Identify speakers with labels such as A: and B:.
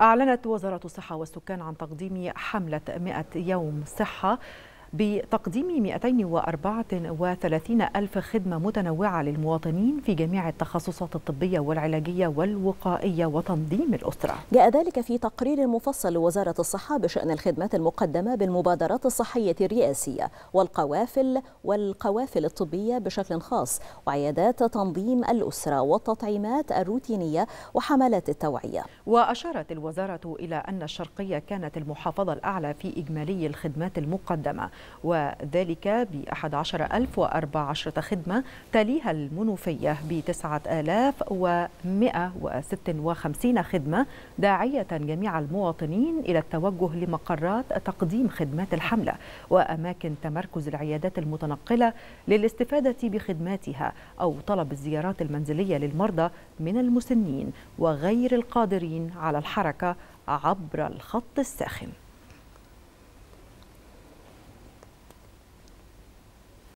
A: أعلنت وزارة الصحة والسكان عن تقديم حملة 100 يوم صحة بتقديم 234 ألف خدمة متنوعة للمواطنين في جميع التخصصات الطبية والعلاجية والوقائية وتنظيم الأسرة
B: جاء ذلك في تقرير مفصل لوزارة الصحة بشأن الخدمات المقدمة بالمبادرات الصحية الرئاسية والقوافل والقوافل الطبية بشكل خاص وعيادات تنظيم الأسرة والتطعيمات الروتينية وحملات التوعية
A: وأشارت الوزارة إلى أن الشرقية كانت المحافظة الأعلى في إجمالي الخدمات المقدمة وذلك ب 11014 خدمة تليها المنوفية ب 9156 خدمة داعية جميع المواطنين إلى التوجه لمقرات تقديم خدمات الحملة وأماكن تمركز العيادات المتنقلة للاستفادة بخدماتها أو طلب الزيارات المنزلية للمرضى من المسنين وغير القادرين على الحركة عبر الخط الساخن